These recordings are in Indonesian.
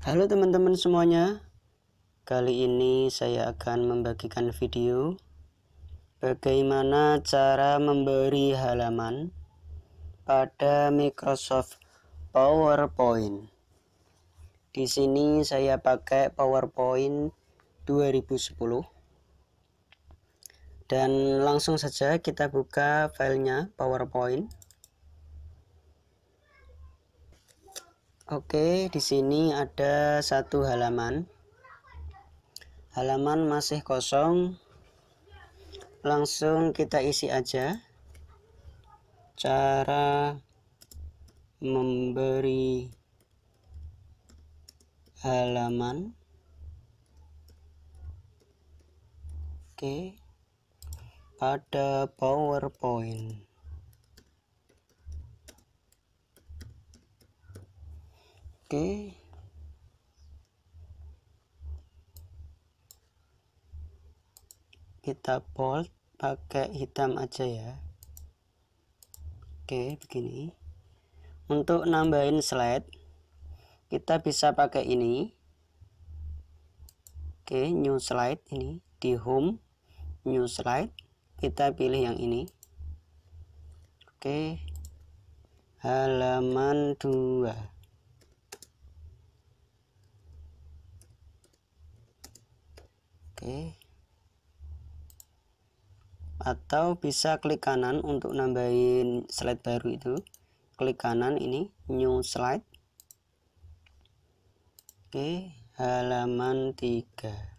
Halo teman-teman semuanya, kali ini saya akan membagikan video bagaimana cara memberi halaman pada Microsoft PowerPoint. Di sini saya pakai PowerPoint 2010 dan langsung saja kita buka filenya PowerPoint. Oke, di sini ada satu halaman. Halaman masih kosong. Langsung kita isi aja. Cara memberi halaman. Oke. Pada PowerPoint. Oke. Kita bold pakai hitam aja ya. Oke, begini. Untuk nambahin slide, kita bisa pakai ini. Oke, new slide ini di home new slide kita pilih yang ini oke halaman 2 oke atau bisa klik kanan untuk nambahin slide baru itu klik kanan ini new slide oke halaman 3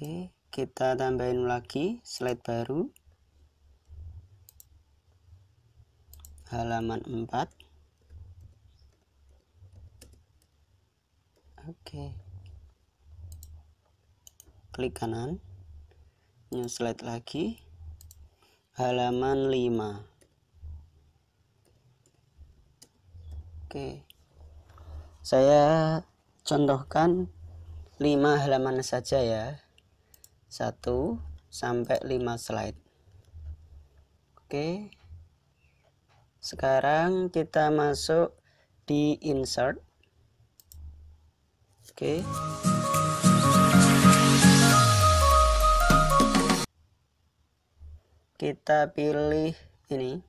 Oke, kita tambahin lagi slide baru. Halaman 4. Oke. Klik kanan. New slide lagi. Halaman 5. Oke. Saya contohkan 5 halaman saja ya. 1 sampai 5 slide. Oke. Sekarang kita masuk di insert Oke. Kita pilih ini.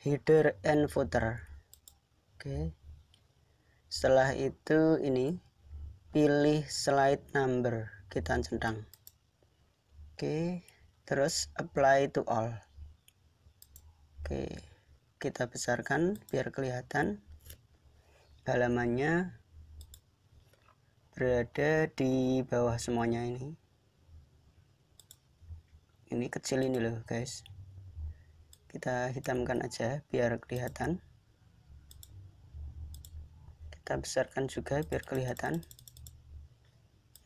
Header and footer. Oke. Setelah itu ini pilih slide number kita centang. Oke, terus apply to all. Oke. Kita besarkan biar kelihatan halamannya berada di bawah semuanya ini ini kecil ini loh guys kita hitamkan aja biar kelihatan kita besarkan juga biar kelihatan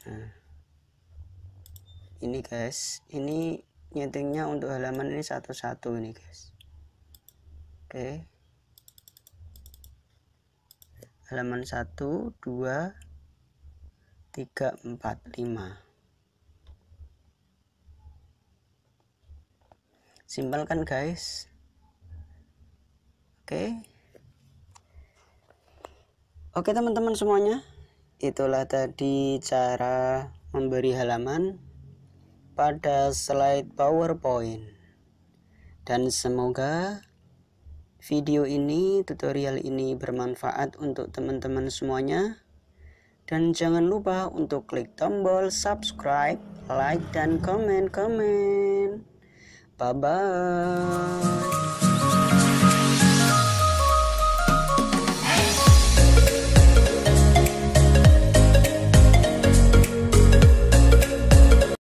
nah ini guys ini nyetingnya untuk halaman ini satu-satu ini guys oke halaman 1 2 tiga empat lima simpel kan guys oke okay. oke okay, teman-teman semuanya itulah tadi cara memberi halaman pada slide powerpoint dan semoga video ini tutorial ini bermanfaat untuk teman-teman semuanya dan jangan lupa untuk klik tombol subscribe, like, dan komen-komen. Bye-bye.